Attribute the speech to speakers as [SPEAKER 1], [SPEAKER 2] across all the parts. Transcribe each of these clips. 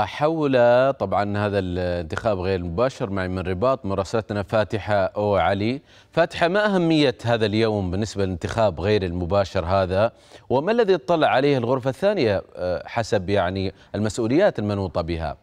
[SPEAKER 1] حول طبعا هذا الانتخاب غير المباشر معي من رباط مراسلتنا فاتحة أو علي فاتحة ما أهمية هذا اليوم بالنسبة للانتخاب غير المباشر هذا وما الذي اطلع عليه الغرفة الثانية آه، حسب يعني المسؤوليات المنوطة بها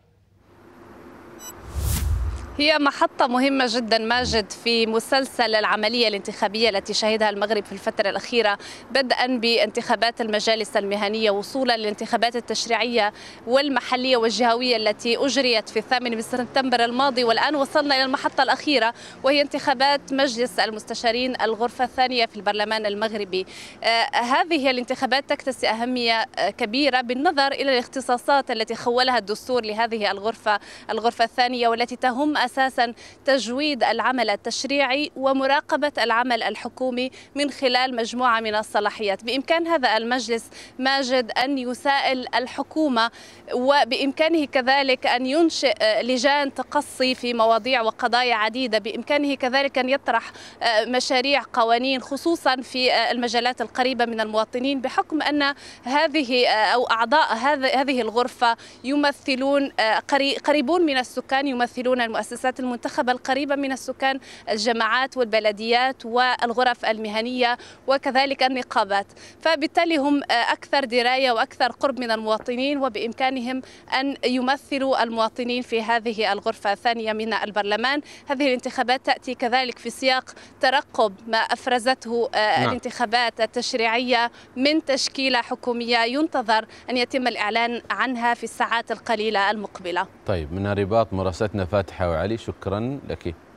[SPEAKER 2] هي محطة مهمة جدا ماجد في مسلسل العملية الانتخابية التي شهدها المغرب في الفترة الأخيرة بدءا بانتخابات المجالس المهنية وصولا للانتخابات التشريعية والمحلية والجهوية التي أجريت في الثامن من سبتمبر الماضي والآن وصلنا إلى المحطة الأخيرة وهي انتخابات مجلس المستشارين الغرفة الثانية في البرلمان المغربي آه هذه الانتخابات تكتسي أهمية آه، كبيرة بالنظر إلى الاختصاصات التي خولها الدستور لهذه الغرفة الغرفة الثانية والتي تهم اساسا تجويد العمل التشريعي ومراقبه العمل الحكومي من خلال مجموعه من الصلاحيات بامكان هذا المجلس ماجد ان يسائل الحكومه وبامكانه كذلك ان ينشئ لجان تقصي في مواضيع وقضايا عديده بامكانه كذلك ان يطرح مشاريع قوانين خصوصا في المجالات القريبه من المواطنين بحكم ان هذه او اعضاء هذه الغرفه يمثلون قريبون من السكان يمثلون المؤسسات المؤسسات المنتخبة القريبة من السكان الجماعات والبلديات والغرف المهنية وكذلك النقابات فبالتالي هم آه، أكثر دراية وأكثر قرب من المواطنين وبإمكانهم أن يمثلوا المواطنين في هذه الغرفة الثانية من البرلمان هذه الانتخابات تأتي كذلك في سياق ترقب ما أفرزته آه، نعم. الانتخابات التشريعية من تشكيلة حكومية ينتظر أن يتم الإعلان عنها في الساعات القليلة المقبلة
[SPEAKER 1] طيب من الرباط مراسلتنا فاتحة وعلي علي شكرا لك